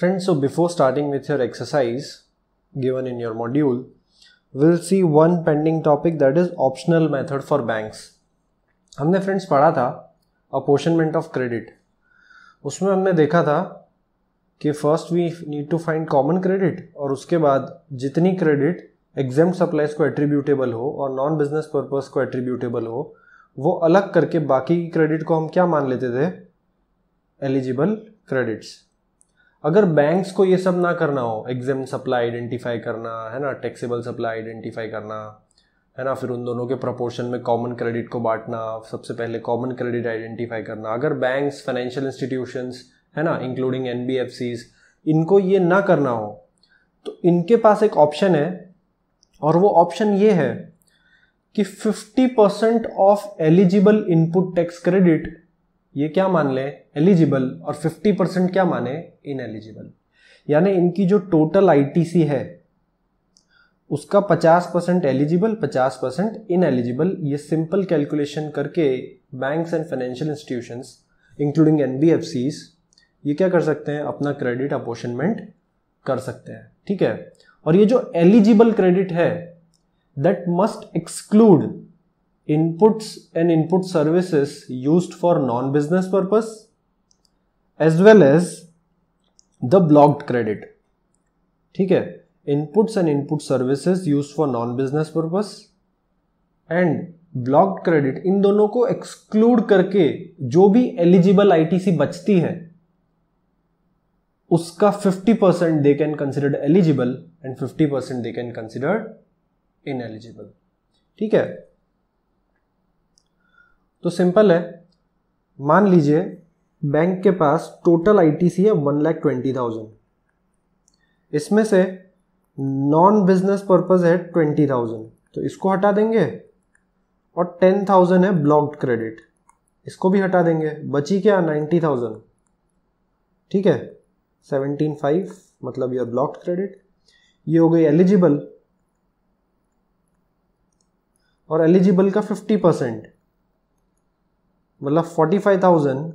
Friends, so before starting with your exercise given in your module, we'll see one pending topic that is optional method for banks. हमने friends पढ़ा था apportionment of credit उसमें हमने देखा था कि first we need to find common credit और उसके बाद जितनी क्रेडिट एग्जाम सप्लाईज को एट्रीब्यूटेबल हो और नॉन बिजनेस पर्पज को एट्रीब्यूटेबल हो वो अलग करके बाकी क्रेडिट को हम क्या मान लेते थे एलिजिबल क्रेडिट्स अगर बैंक्स को ये सब ना करना हो एग्जाम सप्लाई आइडेंटिफाई करना है ना टैक्सेबल सप्लाई आइडेंटिफाई करना है ना फिर उन दोनों के प्रोपोर्शन में कॉमन क्रेडिट को बांटना सबसे पहले कॉमन क्रेडिट आइडेंटिफाई करना अगर बैंक्स फाइनेंशियल इंस्टीट्यूशंस है ना इंक्लूडिंग एन इनको ये ना करना हो तो इनके पास एक ऑप्शन है और वो ऑप्शन ये है कि 50% of eligible input tax credit ये क्या मान ले एलिजिबल और 50 परसेंट क्या माने इन एलिजिबल यानी इनकी जो टोटल आईटीसी है उसका 50 percent eligible 50 percent ineligible ये सिंपल कैलकुलेशन करके banks and financial institutions including N ये क्या कर सकते हैं अपना क्रेडिट अपोर्शनमेंट कर सकते हैं ठीक है और ये जो एलिजिबल क्रेडिट है that must exclude inputs and input services used for non-business purpose as well as the blocked credit ठीक है inputs and input services used for non-business purpose and blocked credit इन दोनों को exclude करके जो भी eligible ITC बचती है उसका 50% percent they can consider eligible and 50% percent they can consider ineligible ठीक है तो सिंपल है मान लीजिए बैंक के पास टोटल आईटीसी है वन लैख ट्वेंटी थाउजेंड इसमें से नॉन बिजनेस पर्पज है ट्वेंटी थाउजेंड तो इसको हटा देंगे और टेन थाउजेंड है ब्लॉक्ड क्रेडिट इसको भी हटा देंगे बची क्या नाइन्टी थाउजेंड ठीक है सेवनटीन फाइव मतलब योर ब्लॉक्ड क्रेडिट ये हो गई एलिजिबल और एलिजिबल का फिफ्टी परसेंट मतलब फोर्टी फाइव थाउजेंड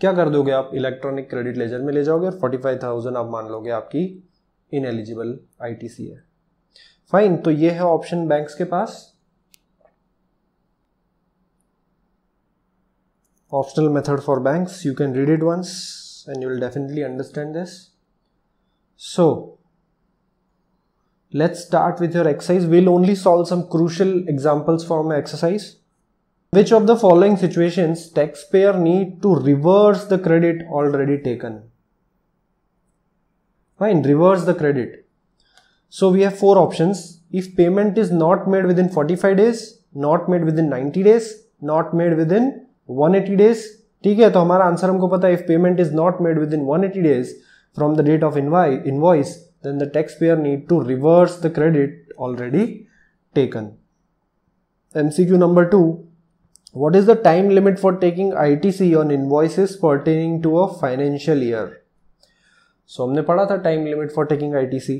क्या कर दोगे आप इलेक्ट्रॉनिक क्रेडिट लेजर में ले जाओगे और थाउजेंड आप मान लोगे आपकी इन इनएलिजिबल आईटीसी है फाइन तो ये है ऑप्शन बैंक के पास optional method for bank you can read it once and you will definitely understand this so let's start with your exercise will only solve some crucial examples for my exercise Which of the following situations taxpayer need to reverse the credit already taken? Fine, reverse the credit. So we have four options. If payment is not made within 45 days, not made within 90 days, not made within 180 days ठीक है तो हमारा answer हमको पता है if payment is not made within 180 days from the date of invoice then the taxpayer need to reverse the credit already taken MCQ number What is the time limit for taking ITC on invoices pertaining to a financial year? So so, हमने पढ़ा था time limit for taking ITC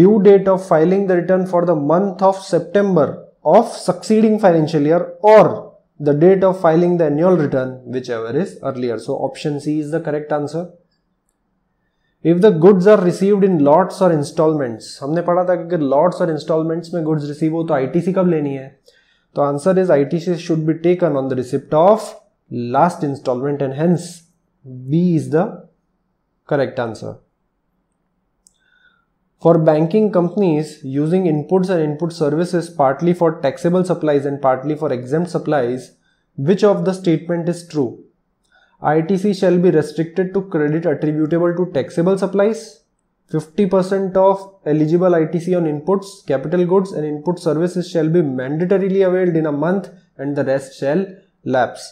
due date of filing the return for the month of September of succeeding financial year और the date of filing the annual return whichever is earlier so option c is the correct answer if the goods are received in lots or installments हमने पढ़ा था कि lots और installments में goods receive हो तो ITC कब लेनी है The answer is ITC should be taken on the receipt of last installment and hence B is the correct answer. For banking companies using inputs and input services partly for taxable supplies and partly for exempt supplies, which of the statement is true? ITC shall be restricted to credit attributable to taxable supplies 50% I T C on inputs, capital goods and input services shall be mandatorily availed in a month and the rest shall lapse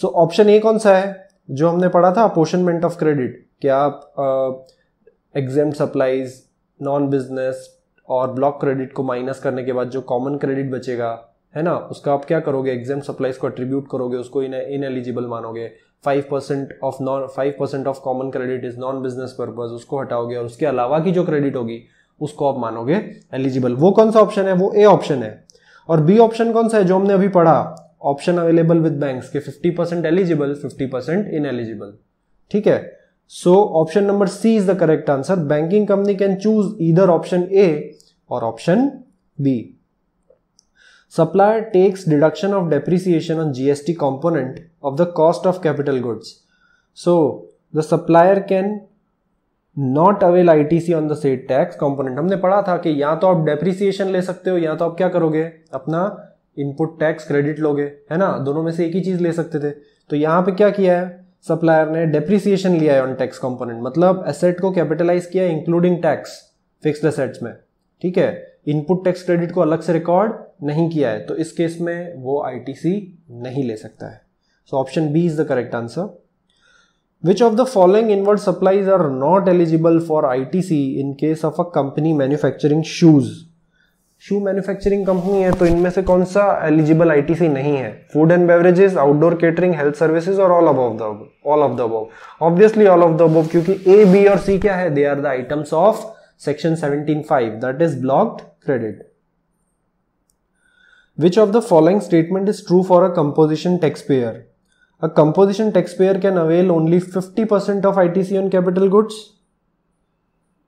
so option A कौन सा है जो हमने पढ़ा था अपोशनमेंट of credit क्या आप exempt supplies non business और ब्लॉक क्रेडिट को माइनस करने के बाद जो कॉमन क्रेडिट बचेगा है ना उसका आप क्या करोगे एग्जाम सप्लाईज को अट्रीब्यूट करोगे उसको इन एलिजिबल मानोगे five percent of non five percent of common credit is non business purpose उसको हटाओगे और उसके अलावा की जो क्रेडिट होगी उसको आप मानोगे एलिजिबल वो कौन सा ऑप्शन है वो ए ऑप्शन है और बी ऑप्शन कौन सा है जो हमने अभी पढ़ा ऑप्शन अवेलेबल विद बैंक्स के 50 percent eligible fifty percent ineligible ठीक है so option number C is the correct answer banking company can choose इधर ऑप्शन ए और option B Supplier takes deduction of depreciation on GST component of the cost of capital goods. So the supplier can not avail I T C on the said tax component हमने पढ़ा था कि या तो आप depreciation ले सकते हो या तो आप क्या करोगे अपना इनपुट टैक्स क्रेडिट लोगे है ना दोनों में से एक ही चीज ले सकते थे तो यहाँ पे क्या किया है सप्लायर ने डेप्रिसिएशन लिया है ऑन टैक्स कॉम्पोनेंट मतलब एसेट को कैपिटलाइज किया इंक्लूडिंग टैक्स फिक्स एसेट्स में ठीक है इनपुट टैक्स क्रेडिट को अलग से रिकॉर्ड नहीं किया है तो इस केस में वो आईटीसी नहीं ले सकता है so option B is the correct answer which of the following inward supplies are not eligible for ITC in case of a company manufacturing shoes shoe manufacturing company है तो इनमें से कौन सा एलिजिबल आईटीसी नहीं है food and beverages outdoor catering health services और all above the all of the above obviously all of the above क्योंकि ए बी और सी क्या है they are the items of section 17.5 that is blocked credit Which of the following statement is true for a composition taxpayer? A composition taxpayer can avail only 50% of ITC on capital goods.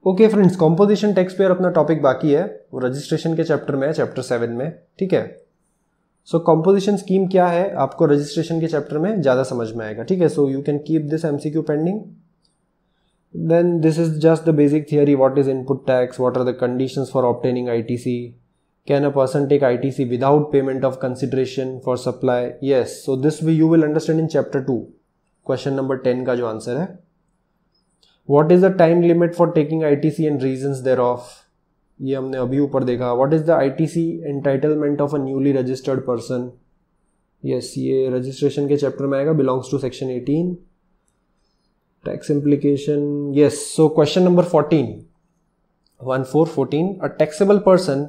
Okay friends composition tax payer अपना topic बाकी है वो registration के chapter में है chapter seven में ठीक है सो कॉम्पोजिशन स्कीम क्या है आपको रजिस्ट्रेशन के चैप्टर में ज़्यादा समझ में आएगा ठीक है so you can keep this M C Q pending then this is just the basic theory what is input tax what are the condition for obtaining I T C person take I T C without payment of consideration for supply yes so this we you will understand in chapter two question number ten का जो answer है what is the time limit for taking I T C and reason thereof ये हमने अभी ऊपर देखा what is the I C entitlement of a newly registered person yes ये registration के चैप्टर में आएगा belongs to section eighteen tax implication yes so question number fourteen one four fourteen a taxable person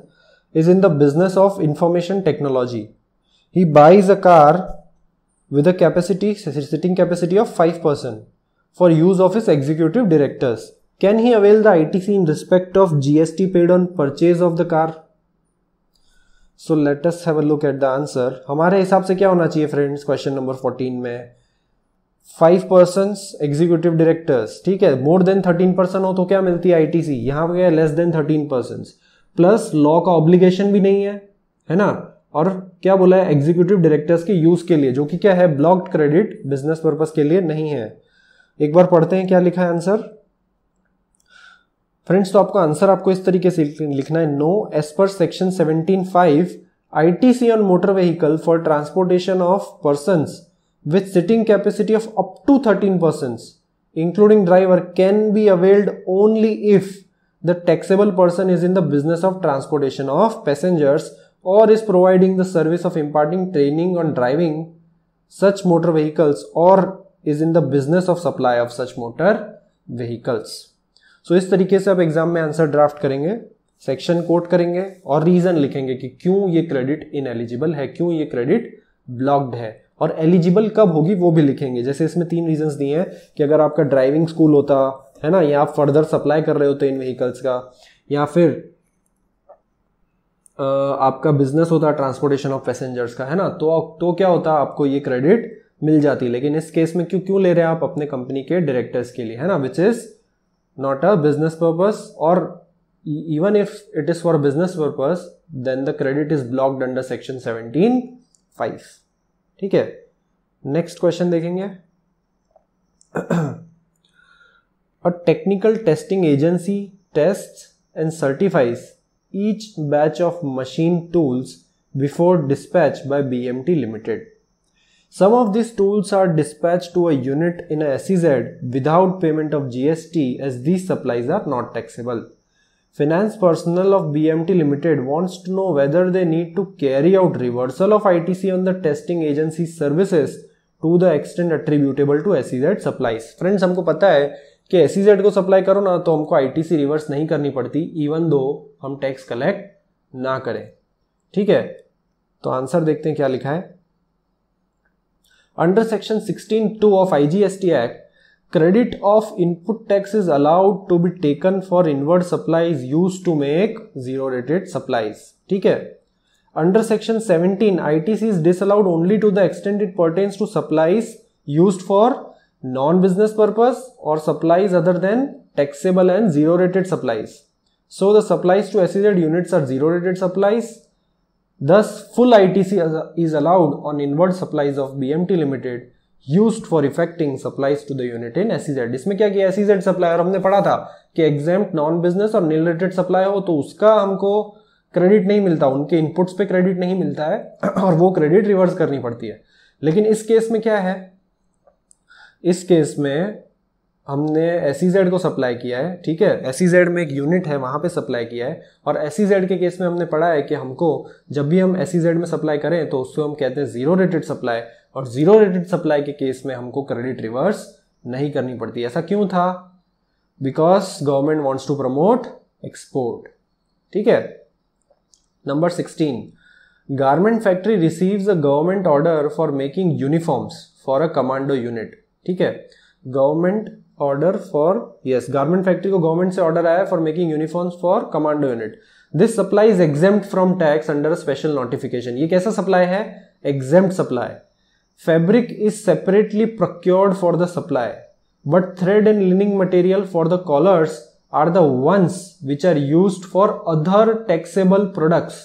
is in the business of information technology. He buys a car with a capacity sitting capacity of 5% for use of his executive directors. Can he avail the ITC in respect of GST paid on purchase of the car? So let's have a look at the answer हमारे हिसाब से क्या होना चाहिए friends question number 14 में five person executive directors ठीक है more than thirteen percent हो तो क्या मिलती है आई टी सी यहाँ पे क्या है less than thirteen percent plus law का ऑब्लिगेशन भी नहीं है है ना और क्या बोला है एग्जीक्यूटिव डायरेक्टर्स के यूज के लिए जो कि क्या है ब्लॉक्ड क्रेडिट बिजनेस पर्पज के लिए नहीं है एक बार पढ़ते हैं क्या लिखा है आंसर फ्रेंड्स तो आपका आंसर आपको इस तरीके से लिखना है no as per section five ITC on motor vehicle for transportation of person with seating capacity of up to thirteen person including driver can be availed only if the taxable person is in the business of transportation of passengers और is providing the service of imparting training on driving such motor vehicles और is in the business of supply of such motor vehicles so इस तरीके से आप exam में answer draft करेंगे section quote करेंगे और रीजन लिखेंगे कि क्यों ये क्रेडिट इन एलिजिबल है क्यों ये क्रेडिट ब्लॉक्ड है और एलिजिबल कब होगी वो भी लिखेंगे जैसे इसमें तीन रीजन दिए हैं कि अगर आपका ड्राइविंग स्कूल होता है ना या आप फर्दर सप्लाई कर रहे होते तो इन व्हीकल्स का या फिर आपका बिजनेस होता है ट्रांसपोर्टेशन ऑफ पैसेंजर्स का है ना तो तो क्या होता है आपको ये क्रेडिट मिल जाती लेकिन इस केस में क्यों क्यों ले रहे हैं आप अपने कंपनी के डायरेक्टर्स के लिए है ना which is not a business purpose और even if it is for business purpose then the credit is blocked under section seventeen five ठीक है नेक्स्ट क्वेश्चन देखेंगे A technical testing agency tests and certifies each batch of machine tools before dispatch by BMT Limited. Some of these tools are dispatched to a unit in a SEZ without payment of GST as these supplies are not taxable. Finance personnel of BMT Limited wants to know whether they need to carry out reversal of ITC on the testing agency's services to the extent attributable to SEZ supplies. Friends, हमको पता है कि S e को supply करो ना तो हमको ITC reverse नहीं करनी पड़ती इवन दो हम टैक्स कलेक्ट ना करें ठीक है तो आंसर देखते हैं क्या लिखा है under section 16 two of IGST act credit of input tax is allowed to be taken for inward supplies use to make zero rated supplies ठीक है under section 17 ITC is disallowed only to the extended pertains to supplies use for non business purpose और supplies other than taxable and zero rated supplies so the supplies to SEZ unit are zero rated supplies thus full I T C is allowed on inward supplies of B M T limited use for effecting supplies to दूनिट in SEZ इसमें क्या किया एसिजेड supply और हमने पढ़ा था कि exam non business और नील रेटेड सप्लाई हो तो उसका हमको क्रेडिट नहीं मिलता उनके इनपुट्स पे क्रेडिट नहीं मिलता है और वो क्रेडिट रिवर्स करनी पड़ती है लेकिन इस केस में क्या है इस केस में हमने एस e को सप्लाई किया है ठीक है एस e में एक यूनिट है वहाँ पे सप्लाई किया है और एस e के केस में हमने पढ़ा है कि हमको जब भी हम एस में सप्लाई करें तो उसको हम कहते हैं जीरो रेटेड सप्लाई और जीरो रेटेड सप्लाई के केस में हमको क्रेडिट रिवर्स नहीं करनी पड़ती ऐसा क्यों था because government wants to promote export ठीक है number sixteen garment factory receives a government order for making uniforms for a commando unit ठीक है government order for yes garment factory को गवर्नमेंट से ऑर्डर आया for making uniforms for commando unit this supply is exempt from tax under special notification ये कैसा supply है exempt supply fabric is separately procured for the supply but thread and lining material for the collars are the ones which are use for other taxable products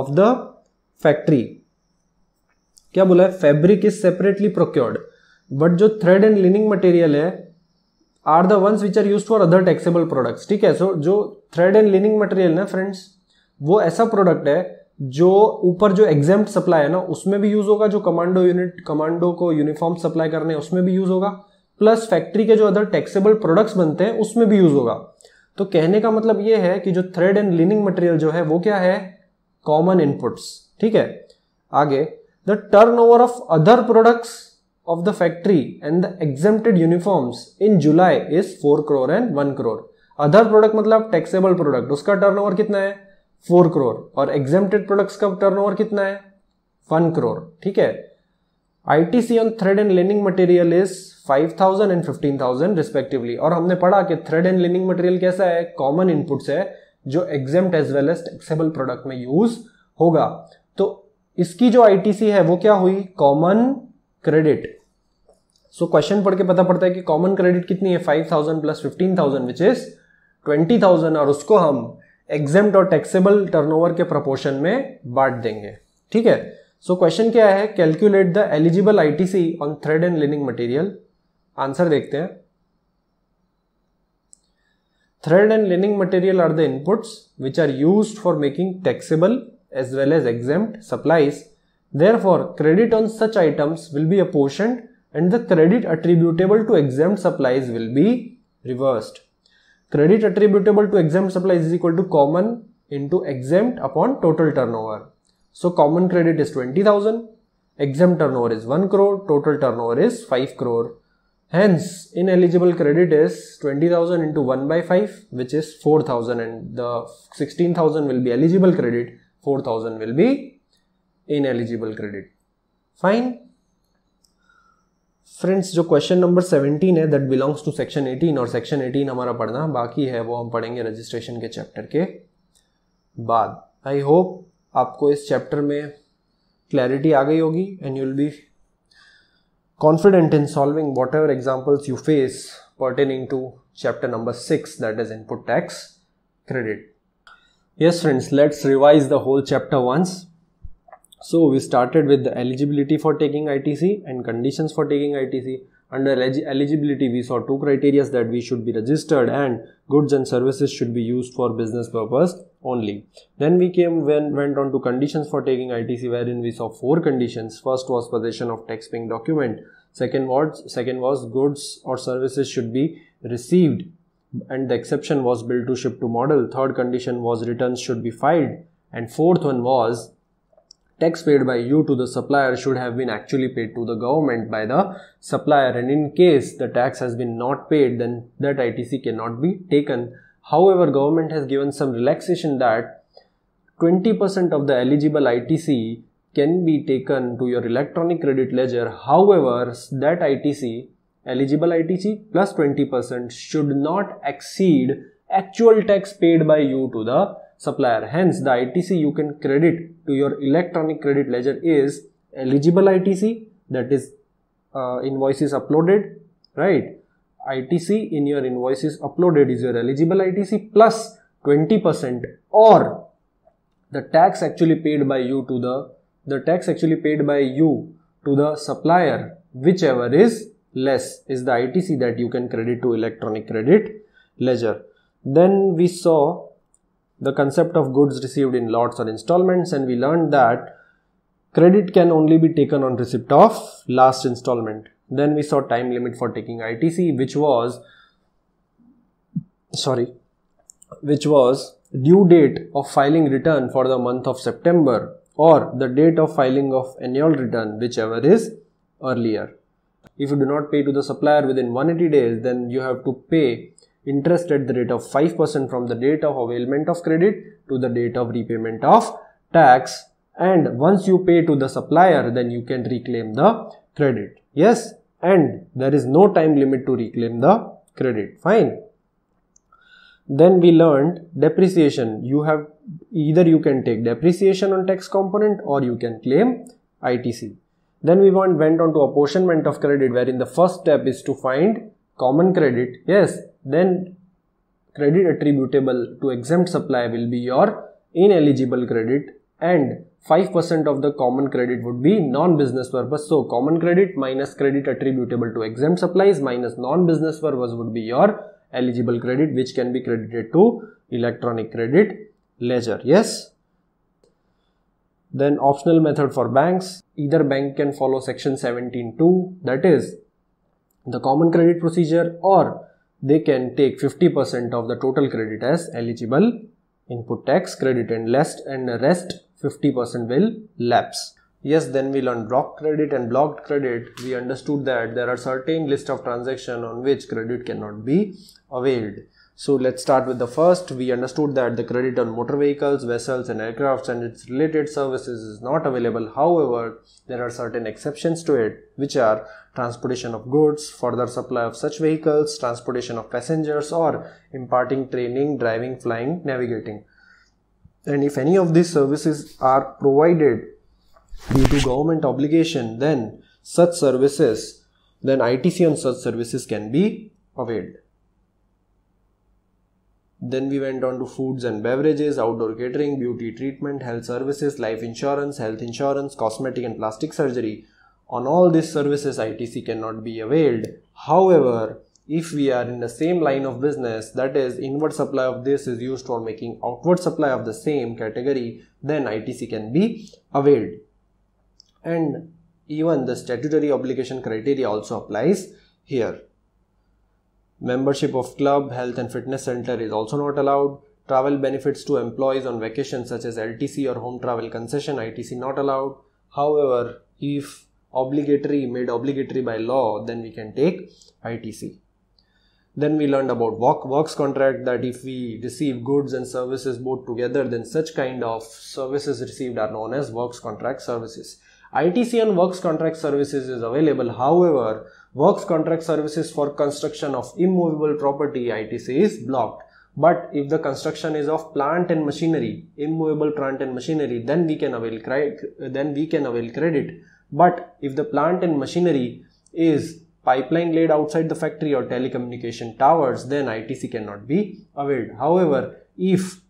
of the factory क्या बोला है fabric is separately procured but जो thread and lining material है are the ones which are use for other taxable products ठीक है so so, जो thread and lining material ना friends वो ऐसा प्रोडक्ट है जो ऊपर जो एग्जाम सप्लाई है ना उसमें भी यूज होगा जो कमांडो यूनिट कमांडो को यूनिफॉर्म सप्लाई करने उसमें भी यूज होगा प्लस फैक्ट्री के जो अदर टैक्सेबल प्रोडक्ट्स बनते हैं उसमें भी यूज होगा तो कहने का मतलब ये है कि जो थ्रेड एंड लिनिंग मटेरियल जो है वो क्या है कॉमन इनपुट्स ठीक है आगे the turnover of other products of the factory and the exempted uniforms in July is 4 crore and 1 crore. Other product मतलब टैक्सेबल प्रोडक्ट उसका टर्नओवर कितना है 4 करोड़ और एग्जेम्प्टेड प्रोडक्ट्स का टर्नओवर कितना है 1 करोड़ ठीक है ITC on thread and lining material is 5000 and 15000 respectively और हमने पढ़ा कि थ्रेड एंड लेनिंग मटेरियल कैसा है कॉमन इनपुट है जो exempt as well as taxable product में यूज होगा तो इसकी जो सी है वो क्या हुई कॉमन क्रेडिट सो क्वेश्चन पढ़ के पता पड़ता है कि कॉमन क्रेडिट कितनी है five thousand plus fifteen thousand which is twenty thousand और उसको हम एग्जाम और टैक्सेबल टर्नओवर के प्रपोर्शन में बांट देंगे ठीक है सो so, क्वेश्चन क्या है calculate the eligible ITC on thread and lining material answer देखते हैं and lining material are the inputs which are use for making taxable as well as well supplies therefore credit on such items will be a portion and the credit attributable to exempt supplies will be reversed. Credit attributable to exempt supplies is equal to common into exempt upon total turnover. So common credit is 20,000, exempt turnover is 1 crore, total turnover is 5 crore. Hence, ineligible credit is 20,000 into 1 by 5 which is 4,000 and the 16,000 will be eligible credit, 4,000 will be ineligible credit. Fine. Friends जो question number seventeen है that belongs to section eighteen और section eighteen हमारा पढ़ना बाकी है वो हम पढ़ेंगे रजिस्ट्रेशन के चैप्टर के बाद आई होप आपको इस चैप्टर में क्लैरिटी आ गई होगी and you be confident in solving whatever examples you face pertaining to chapter number six that is input tax credit yes friends let's revise the whole chapter once So we started with the eligibility for taking ITC and conditions for taking ITC. Under eligibility, we saw two criteria that we should be registered and goods and services should be used for business purpose only. Then we came when went on to conditions for taking ITC, wherein we saw four conditions. First was possession of tax-paying document. Second was second was goods or services should be received, and the exception was bill to ship to model. Third condition was returns should be filed, and fourth one was tax paid by you to the supplier should have been actually paid to the government by the supplier and in case the tax has been not paid then that ITC cannot be taken. However, government has given some relaxation that 20% of the eligible ITC can be taken to your electronic credit ledger. However, that ITC, eligible ITC plus 20% should not exceed actual tax paid by you to the supplier. Hence, the ITC you can credit to your electronic credit ledger is eligible ITC that is uh, invoices uploaded, right? ITC in your invoices uploaded is your eligible ITC plus 20% or the tax actually paid by you to the the tax actually paid by you to the supplier whichever is less is the ITC that you can credit to electronic credit ledger. Then we saw the concept of goods received in lots or installments and we learned that credit can only be taken on receipt of last installment. Then we saw time limit for taking ITC which was sorry which was due date of filing return for the month of September or the date of filing of annual return whichever is earlier. If you do not pay to the supplier within 180 days then you have to pay interest at the rate of 5% from the date of availment of credit to the date of repayment of tax and once you pay to the supplier then you can reclaim the credit yes and there is no time limit to reclaim the credit fine then we learned depreciation you have either you can take depreciation on tax component or you can claim itc then we went on to apportionment of credit wherein the first step is to find common credit yes then credit attributable to exempt supply will be your ineligible credit and 5% of the common credit would be non-business purpose. So common credit minus credit attributable to exempt supplies minus non-business purpose would be your eligible credit which can be credited to electronic credit ledger. Yes. Then optional method for banks. Either bank can follow section 17.2 that is the common credit procedure or they can take 50% of the total credit as eligible input tax credit and rest and rest 50% will lapse. Yes, then we learned blocked credit and blocked credit. We understood that there are certain list of transaction on which credit cannot be availed. So let's start with the first. We understood that the credit on motor vehicles, vessels and aircrafts and its related services is not available. However, there are certain exceptions to it, which are transportation of goods, further supply of such vehicles, transportation of passengers or imparting training, driving, flying, navigating. And if any of these services are provided due to government obligation, then such services, then ITC on such services can be availed. Then we went on to foods and beverages, outdoor catering, beauty treatment, health services, life insurance, health insurance, cosmetic and plastic surgery. On all these services, ITC cannot be availed. However, if we are in the same line of business, that is, inward supply of this is used for making outward supply of the same category, then ITC can be availed. And even the statutory obligation criteria also applies here. Membership of club, health and fitness center is also not allowed. Travel benefits to employees on vacation such as LTC or home travel concession ITC not allowed. However, if obligatory made obligatory by law, then we can take ITC. Then we learned about work, works contract that if we receive goods and services both together, then such kind of services received are known as works contract services. ITC on works contract services is available. However, Works Contract Services for Construction of Immovable Property ITC is blocked. But if the construction is of plant and machinery, immovable plant and machinery, then we can avail then we can avail credit. But if the plant and machinery is pipeline laid outside the factory or telecommunication towers, then ITC cannot be availed. However, if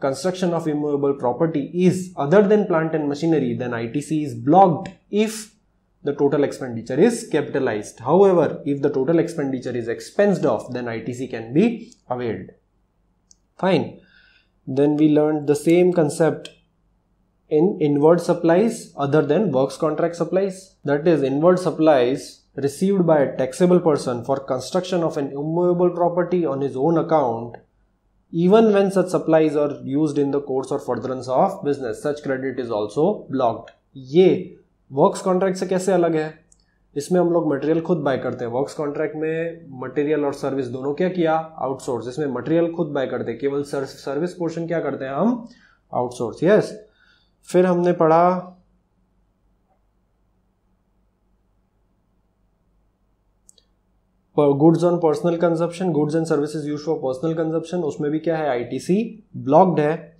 construction of immovable property is other than plant and machinery, then ITC is blocked if the total expenditure is capitalized. However, if the total expenditure is expensed off, then ITC can be availed. Fine. Then we learned the same concept in inward supplies other than works contract supplies. That is, inward supplies received by a taxable person for construction of an immovable property on his own account even when such supplies are used in the course or furtherance of business such credit is also blocked ye works contract से कैसे अलग है इसमें हम लोग material खुद buy करते हैं वर्क्स कॉन्ट्रैक्ट में मटेरियल और सर्विस दोनों क्या किया आउटसोर्स इसमें मटेरियल खुद बाय करते हैं केवल सर्विस पोर्शन क्या करते हैं हम आउटसोर्स यस फिर हमने पढ़ा goods on personal consumption goods and services use for personal consumption उसमें भी क्या है आईटीसी ब्लॉक्ड है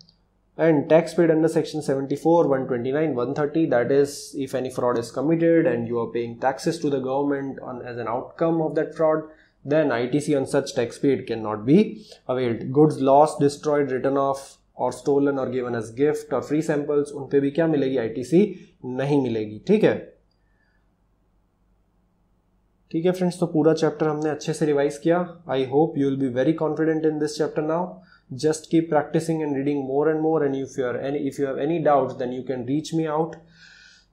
and tax paid under section 74 129 130 that is if any fraud is committed and you are paying taxes to the government on, as an outcome of that fraud then itc on such tax paid cannot be availed goods lost destroyed written off or stolen or given as gift or free samples उन pe bhi kya milegi itc nahi milegi theek hai ठीक है friends तो पूरा chapter हमने अच्छे से revise किया I hope you will be very confident in this chapter now just keep practicing and reading more and more and if you are any if you have any doubts then you can reach me out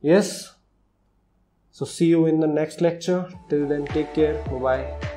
yes so see you in the next lecture till then take care bye bye